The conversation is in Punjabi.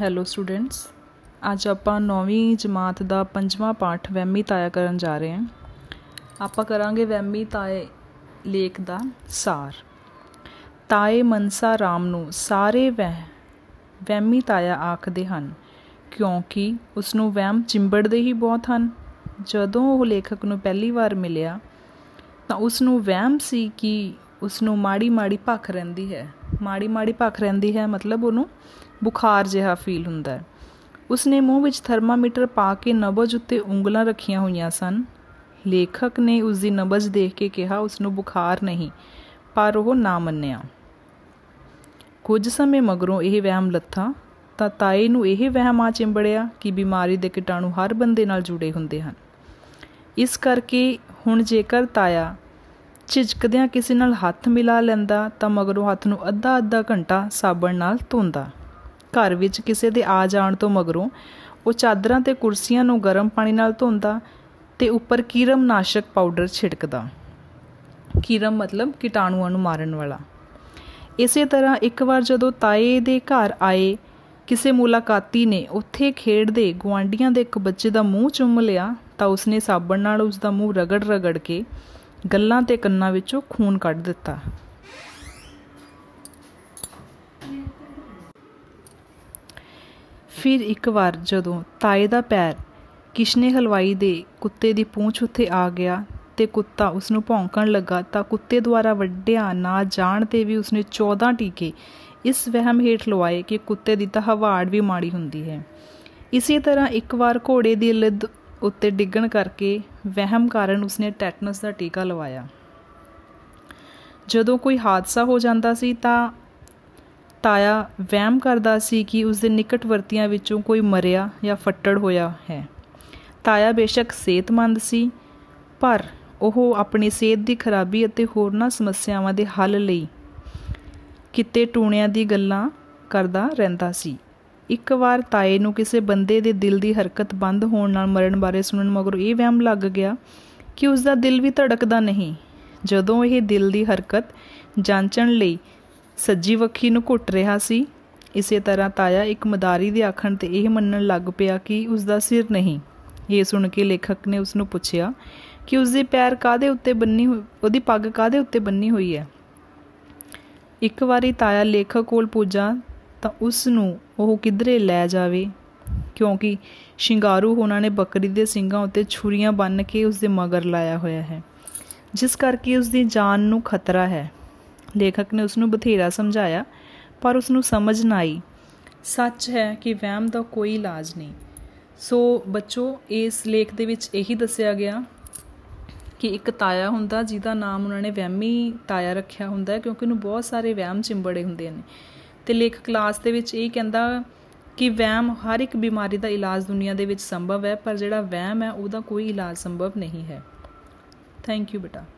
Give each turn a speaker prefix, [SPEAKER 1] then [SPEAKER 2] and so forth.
[SPEAKER 1] ਹੈਲੋ ਸਟੂਡੈਂਟਸ ਅੱਜ ਆਪਾਂ 9ਵੀਂ ਜਮਾਤ ਦਾ ਪੰਜਵਾਂ ਪਾਠ ਵੈਮੀ ਤਾਇਆ ਕਰਨ ਜਾ ਰਹੇ ਹਾਂ ਆਪਾਂ ਕਰਾਂਗੇ ਵੈਮੀ ਤਾਏ ਲੇਖ ਦਾ ਸਾਰ ਤਾਏ ਮਨਸਾ RAM ਨੂੰ ਸਾਰੇ ਵਹਿ ਵੈਮੀ ਤਾਇਆ ਆਖਦੇ ਹਨ ਕਿਉਂਕਿ ਉਸ ਨੂੰ ਵਹਿਮ ਚਿੰਬੜਦੇ ਹੀ ਬਹੁਤ ਹਨ ਜਦੋਂ ਉਹ ਲੇਖਕ ਨੂੰ ਪਹਿਲੀ ਵਾਰ ਮਿਲਿਆ ਤਾਂ ਉਸ ਨੂੰ ਵਹਿਮ ਸੀ ਕਿ ਉਸ ਨੂੰ ਮਾੜੀ ਮਾੜੀ ਭੱਖ ਰਹਿੰਦੀ ਹੈ ਮਾੜੀ ਮਾੜੀ ਭੱਖ ਰਹਿੰਦੀ ਹੈ ਮਤਲਬ ਉਹਨੂੰ ਬੁਖਾਰ ਜਿਹਾ ਫੀਲ ਹੁੰਦਾ ਹੈ ਉਸਨੇ ਮੂੰਹ ਵਿੱਚ ਥਰਮਾਮੀਟਰ ਪਾ ਕੇ ਨਬਜ ਉੱਤੇ ਉਂਗਲਾਂ ਰੱਖੀਆਂ ਹੋਈਆਂ ਸਨ ਲੇਖਕ ਨੇ ਉਸ ਦੀ ਨਬਜ ਦੇਖ ਕੇ ਕਿਹਾ ਉਸ ਨੂੰ ਬੁਖਾਰ ਨਹੀਂ ਪਰ ਉਹ ਨਾ ਮੰਨਿਆ ਕੁਝ ਸਮੇਂ ਮਗਰੋਂ ਇਹ ਵਹਿਮ ਲੱਥਾ ਤਾਂ ਤਾਏ ਨੂੰ ਇਹ ਵਹਿਮ ਆ ਚਿੰਬੜਿਆ ਕਿ ਬਿਮਾਰੀ ਦੇ ਕੀਟਾਣੂ ਹਰ ਬੰਦੇ ਨਾਲ ਜੁੜੇ ਹੁੰਦੇ ਹਨ ਇਸ ਕਰਕੇ ਹੁਣ ਜੇਕਰ ਤਾਇਆ ਝਿਜਕਦਿਆਂ ਕਿਸੇ ਨਾਲ ਹੱਥ ਮਿਲਾ ਲੈਂਦਾ ਤਾਂ ਮਗਰੋਂ ਹੱਥ ਨੂੰ ਅੱਧਾ ਅੱਧਾ ਘੰਟਾ ਸਾਬਣ ਨਾਲ ਧੋਂਦਾ ਘਰ ਵਿੱਚ ਕਿਸੇ ਦੇ ਆ ਜਾਣ ਤੋਂ ਮਗਰੋਂ ਉਹ ਚਾਦਰਾਂ ਤੇ ਕੁਰਸੀਆਂ ਨੂੰ ਗਰਮ ਪਾਣੀ ਨਾਲ ਧੋਂਦਾ ਤੇ ਉੱਪਰ ਕੀਰਮ ਨਾਸ਼ਕ ਪਾਊਡਰ ਛਿੜਕਦਾ ਕੀਰਮ ਮਤਲਬ ਕੀਟਾਣੂਆਂ ਨੂੰ ਮਾਰਨ ਵਾਲਾ ਇਸੇ ਤਰ੍ਹਾਂ ਇੱਕ ਵਾਰ ਜਦੋਂ ਤਾਏ ਦੇ ਘਰ ਆਏ ਕਿਸੇ ਮੁਲਾਕਾਤੀ ਨੇ ਉੱਥੇ ਖੇਡਦੇ ਗਵਾਂਡੀਆਂ ਦੇ ਇੱਕ ਬੱਚੇ ਦਾ ਮੂੰਹ ਚੁੰਮ ਲਿਆ ਤਾਂ ਉਸਨੇ ਸਾਬਣ ਨਾਲ ਉਸ ਦਾ ਮੂੰਹ ਰਗੜ ਰਗੜ ਕੇ ਗੱਲਾਂ ਤੇ ਕੰਨਾਂ ਵਿੱਚੋਂ ਖੂਨ ਕੱਢ ਦਿੱਤਾ ਫਿਰ ਇੱਕ ਵਾਰ ਜਦੋਂ ਤਾਏ ਦਾ ਪੈਰ ਕਿਸ਼ਨੇ ਹਲਵਾਈ ਦੇ ਕੁੱਤੇ ਦੀ ਪੂੰਛ ਉੱਤੇ ਆ ਗਿਆ ਤੇ ਕੁੱਤਾ ਉਸ ਨੂੰ ਭੌਂਕਣ ਲੱਗਾ ਤਾਂ ਕੁੱਤੇ ਦੁਆਰਾ ਵੱਡਿਆ ਨਾ ਜਾਣ ਤੇ ਵੀ ਉਸਨੇ 14 ਟੀਕੇ ਇਸ ਵਹਿਮ ਹੇਠ ਲਵਾਏ ਕਿ ਕੁੱਤੇ ਦੀ ਤਾਂ ਹਵਾੜ ਵੀ ਮਾੜੀ ਹੁੰਦੀ ਹੈ ਇਸੇ ਤਰ੍ਹਾਂ ਇੱਕ ਵਾਰ ਘੋੜੇ ਦੀ ਲਿੱਦ ਉੱਤੇ ਡਿੱਗਣ ਕਰਕੇ ਵਹਿਮ ਕਾਰਨ ਉਸਨੇ ਟੈਟਨਸ ਦਾ ਟੀਕਾ ਲਵਾਇਆ ਜਦੋਂ ਕੋਈ ਹਾਦਸਾ ਹੋ ਜਾਂਦਾ ਸੀ ਤਾਂ ਤਾਇਆ ਵਹਿਮ ਕਰਦਾ ਸੀ ਕਿ ਉਸ ਦੇ ਨਿਕਟ ਵਰਤੀਆਂ ਵਿੱਚੋਂ ਕੋਈ ਮਰਿਆ ਜਾਂ ਫੱਟੜ ਹੋਇਆ ਹੈ ਤਾਇਆ ਬੇਸ਼ੱਕ ਸਿਹਤਮੰਦ ਸੀ ਪਰ ਉਹ ਆਪਣੀ ਸਿਹਤ ਦੀ ਖਰਾਬੀ ਅਤੇ ਹੋਰਨਾਂ ਸਮੱਸਿਆਵਾਂ ਦੇ ਹੱਲ ਲਈ ਕਿਤੇ ਟੂਣਿਆਂ ਦੀ ਗੱਲਾਂ ਕਰਦਾ ਰਹਿੰਦਾ ਸੀ ਇੱਕ ਵਾਰ ਤਾਏ ਨੂੰ ਕਿਸੇ ਬੰਦੇ ਦੇ ਦਿਲ ਦੀ ਹਰਕਤ ਬੰਦ ਹੋਣ ਨਾਲ ਮਰਨ ਬਾਰੇ ਸੁਣਨ ਮਗਰੋਂ ਇਹ ਵਹਿਮ ਲੱਗ ਗਿਆ ਕਿ ਉਸ ਦਾ ਦਿਲ ਵੀ ਧੜਕਦਾ ਨਹੀਂ ਜਦੋਂ ਇਹ ਦਿਲ ਦੀ ਹਰਕਤ ਜਾਂਚਣ ਲਈ ਸੱਜੀ ਵੱਖੀ ਨੂੰ ਘੁੱਟ ਰਿਹਾ ਸੀ ਇਸੇ ਤਰ੍ਹਾਂ ਤਾਇਆ ਇੱਕ ਮਦਾਰੀ ਦੇ ਆਖਣ ਤੇ ਇਹ ਮੰਨਣ ਲੱਗ ਪਿਆ ਕਿ ਉਸ ਦਾ ਸਿਰ ਨਹੀਂ ਇਹ ਸੁਣ ਕੇ ਲੇਖਕ ਨੇ ਉਸ ਨੂੰ ਪੁੱਛਿਆ ਕਿ ਉਸ ਦੇ ਪੈਰ ਕਾਦੇ ਉੱਤੇ ਬੰਨੀ ਉਹਦੀ ਪੱਗ ਕਾਦੇ ਉੱਤੇ ਬੰਨੀ ਹੋਈ ਹੈ ਇੱਕ ਵਾਰੀ ਤਾਇਆ ਲੇਖਕ ਕੋਲ ਪੁੱਜਾ ਤਾਂ ਉਸ ਨੂੰ ਉਹ ਕਿਧਰੇ ਲੈ ਜਾਵੇ ਕਿਉਂਕਿ ਸ਼ਿੰਗਾਰੂ ਉਹਨਾਂ ਨੇ ਬੱਕਰੀ ਦੇ ਸਿੰਘਾਂ ਉੱਤੇ ਛੁਰੀਆਂ ਬੰਨ ਕੇ ਉਸ ਦੇ ਮਗਰ ਲਾਇਆ ਹੋਇਆ ਹੈ ਜਿਸ ਕਰਕੇ ਉਸ ਦੀ ਜਾਨ ਨੂੰ ਖਤਰਾ ਹੈ ਲੇਖਕ ਨੇ ਉਸ ਨੂੰ ਬਥੇਰਾ ਸਮਝਾਇਆ ਪਰ ਉਸ ਨੂੰ ਸਮਝ ਨਾ ਆਈ ਸੱਚ ਹੈ ਕਿ ਵਹਿਮ ਦਾ ਕੋਈ ਇਲਾਜ ਨਹੀਂ ਸੋ ਬੱਚੋ ਇਸ ਲੇਖ ਦੇ ਵਿੱਚ ਇਹੀ ਦੱਸਿਆ ਗਿਆ ਕਿ ਇੱਕ ਤਾਇਆ ਹੁੰਦਾ ਜਿਹਦਾ ਨਾਮ ਉਹਨਾਂ ਨੇ ਵਹਿਮੀ ਤਾਇਆ ਰੱਖਿਆ ਹੁੰਦਾ ਕਿਉਂਕਿ ਉਹਨੂੰ ਬਹੁਤ ਸਾਰੇ ਵਹਿਮ ਚਿੰਬੜੇ ਹੁੰਦੇ ਨੇ ਤੇ ਲੇਖ ਕਲਾਸ ਦੇ ਵਿੱਚ ਇਹ ਕਹਿੰਦਾ ਕਿ ਵਹਿਮ ਹਰ ਇੱਕ ਬਿਮਾਰੀ ਦਾ ਇਲਾਜ ਦੁਨੀਆ ਦੇ ਵਿੱਚ ਸੰਭਵ ਹੈ ਪਰ ਜਿਹੜਾ ਵਹਿਮ ਹੈ ਉਹਦਾ ਕੋਈ ਇਲਾਜ ਸੰਭਵ ਨਹੀਂ ਹੈ ਥੈਂਕ ਯੂ ਬੇਟਾ